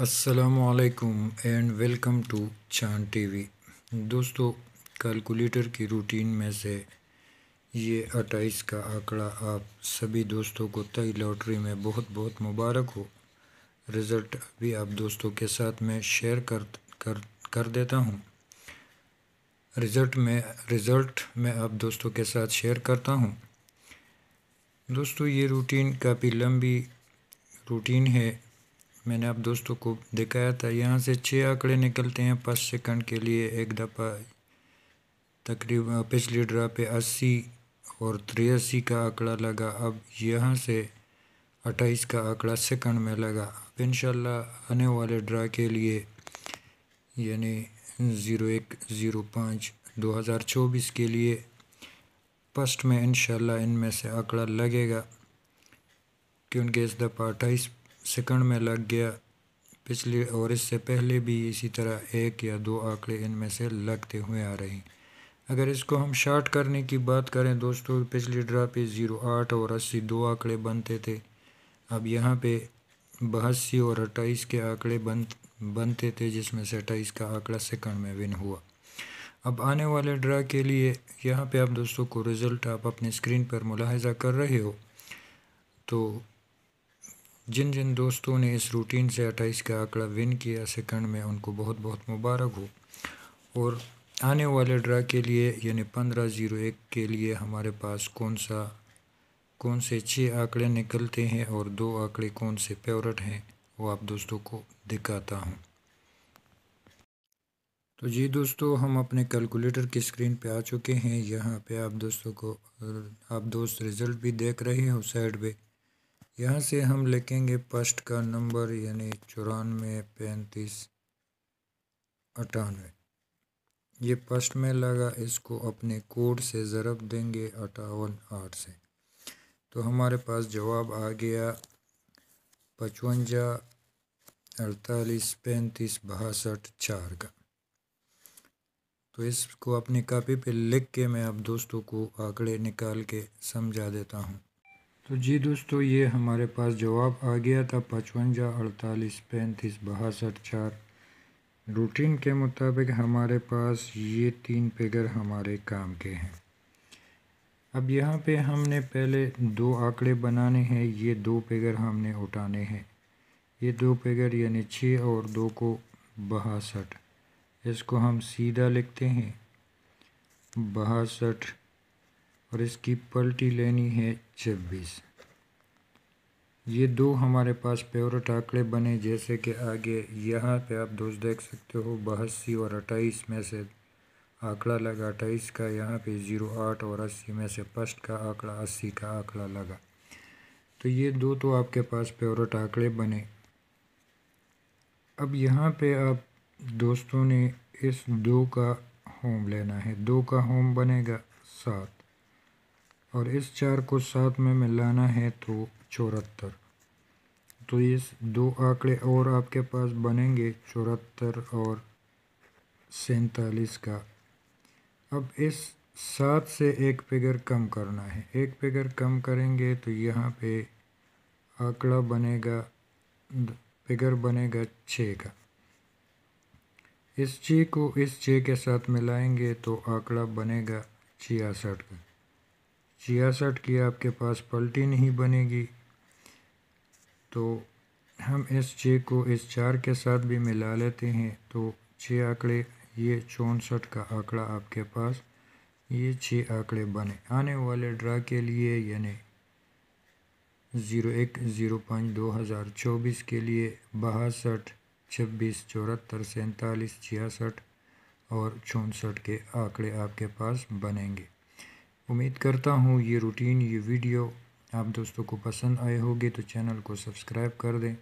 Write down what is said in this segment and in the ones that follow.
असलकुम and welcome to Chand TV दोस्तों calculator की रूटीन में से ये अट्ठाईस का आंकड़ा आप सभी दोस्तों को तय लॉटरी में बहुत बहुत मुबारक हो रिज़ल्ट भी आप दोस्तों के साथ मैं शेयर कर कर कर देता हूँ रिज़ल्ट में रिज़ल्ट मैं आप दोस्तों के साथ शेयर करता हूँ दोस्तों ये रूटीन काफ़ी लंबी रूटीन है मैंने आप दोस्तों को दिखाया था यहाँ से छः आंकड़े निकलते हैं पाँच सेकंड के लिए एक दफ़ा तकरीबन पिछली ड्रा पे अस्सी और त्रियासी का आंकड़ा लगा अब यहाँ से अट्ठाईस का आंकड़ा सेकंड में लगा अब इन आने वाले ड्रा के लिए यानी ज़ीरो एक ज़ीरो पाँच दो हज़ार चौबीस के लिए फर्स्ट में इन इनमें से आंकड़ा लगेगा क्योंकि इस दफ़ा अट्ठाईस सेकंड में लग गया पिछले और इससे पहले भी इसी तरह एक या दो आंकड़े इनमें से लगते हुए आ रहे हैं अगर इसको हम शार्ट करने की बात करें दोस्तों पिछली ड्रा पे ज़ीरो आठ और अस्सी दो आंकड़े बनते थे अब यहाँ पे बहसी और अट्ठाईस के आंकड़े बन बनते थे जिसमें से अट्ठाईस का आंकड़ा सेकंड में विन हुआ अब आने वाले ड्रा के लिए यहाँ पे आप दोस्तों को रिज़ल्ट आप अपने स्क्रीन पर मुलाहजा कर रहे हो तो जिन जिन दोस्तों ने इस रूटीन से अट्ठाईस का आंकड़ा विन किया सेकंड में उनको बहुत बहुत मुबारक हो और आने वाले ड्रा के लिए यानी पंद्रह ज़ीरो एक के लिए हमारे पास कौन सा कौन से छः आंकड़े निकलते हैं और दो आंकड़े कौन से फेवरेट हैं वो आप दोस्तों को दिखाता हूँ तो जी दोस्तों हम अपने कैलकुलेटर की स्क्रीन पे आ चुके हैं यहाँ पे आप दोस्तों को आप दोस्त रिज़ल्ट भी देख रहे हो साइड पर यहाँ से हम लिखेंगे पस्ट का नंबर यानी चौरानवे पैंतीस अठानवे ये पस्ट में लगा इसको अपने कोड से ज़रब देंगे अठावन आठ से तो हमारे पास जवाब आ गया पचवंजा अड़तालीस पैंतीस बासठ चार का तो इसको अपनी कापी पे लिख के मैं आप दोस्तों को आंकड़े निकाल के समझा देता हूँ तो जी दोस्तों ये हमारे पास जवाब आ गया था पचवंजा अड़तालीस पैंतीस बासठ चार रूटीन के मुताबिक हमारे पास ये तीन फिगर हमारे काम के हैं अब यहाँ पे हमने पहले दो आंकड़े बनाने हैं ये दो फिगर हमने उठाने हैं ये दो फिगर यानी छः और दो को बासठ इसको हम सीधा लिखते हैं बासठ और इसकी पलटी लेनी है छब्बीस ये दो हमारे पास प्योरट आंकड़े बने जैसे कि आगे यहाँ पे आप दोस्त देख सकते हो बहस्सी और अट्ठाईस में से आंकड़ा लगा अट्ठाईस का यहाँ पे ज़ीरो आठ और अस्सी में से फर्स्ट का आंकड़ा अस्सी का आंकड़ा लगा तो ये दो तो आपके पास फेवरेट आंकड़े बने अब यहाँ पे आप दोस्तों ने इस दो का होम लेना है दो का होम बनेगा सात और इस चार को साथ में मिलाना है तो चौहत्तर तो ये दो आंकड़े और आपके पास बनेंगे चौहत्तर और सैतालीस का अब इस सात से एक फिगर कम करना है एक फिगर कम करेंगे तो यहाँ पे आंकड़ा बनेगा फिगर बनेगा छः का इस छः को इस छः के साथ मिलाएंगे तो आंकड़ा बनेगा छियासठ का छियासठ की आपके पास पलटी नहीं बनेगी तो हम इस छः को इस चार के साथ भी मिला लेते हैं तो छः आंकड़े ये चौंसठ का आंकड़ा आपके पास ये छः आंकड़े बने आने वाले ड्रा के लिए यानी ज़ीरो एक ज़ीरो पाँच दो हज़ार चौबीस के लिए बासठ छब्बीस चौहत्तर सैंतालीस छियासठ और चौंसठ के आंकड़े आपके पास बनेंगे उम्मीद करता हूँ ये रूटीन ये वीडियो आप दोस्तों को पसंद आए होगे तो चैनल को सब्सक्राइब कर दें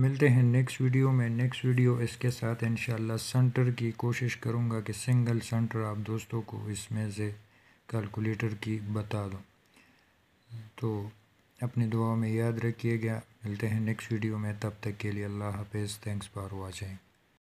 मिलते हैं नेक्स्ट वीडियो में नेक्स्ट वीडियो इसके साथ इन सेंटर की कोशिश करूँगा कि सिंगल सेंटर आप दोस्तों को इसमें से कैलकुलेटर की बता दूँ तो अपनी दुआ में याद रखिएगा मिलते हैं नेक्स्ट वीडियो में तब तक के लिए अल्लाह हाफिज़ थैंक्स फॉर वॉचिंग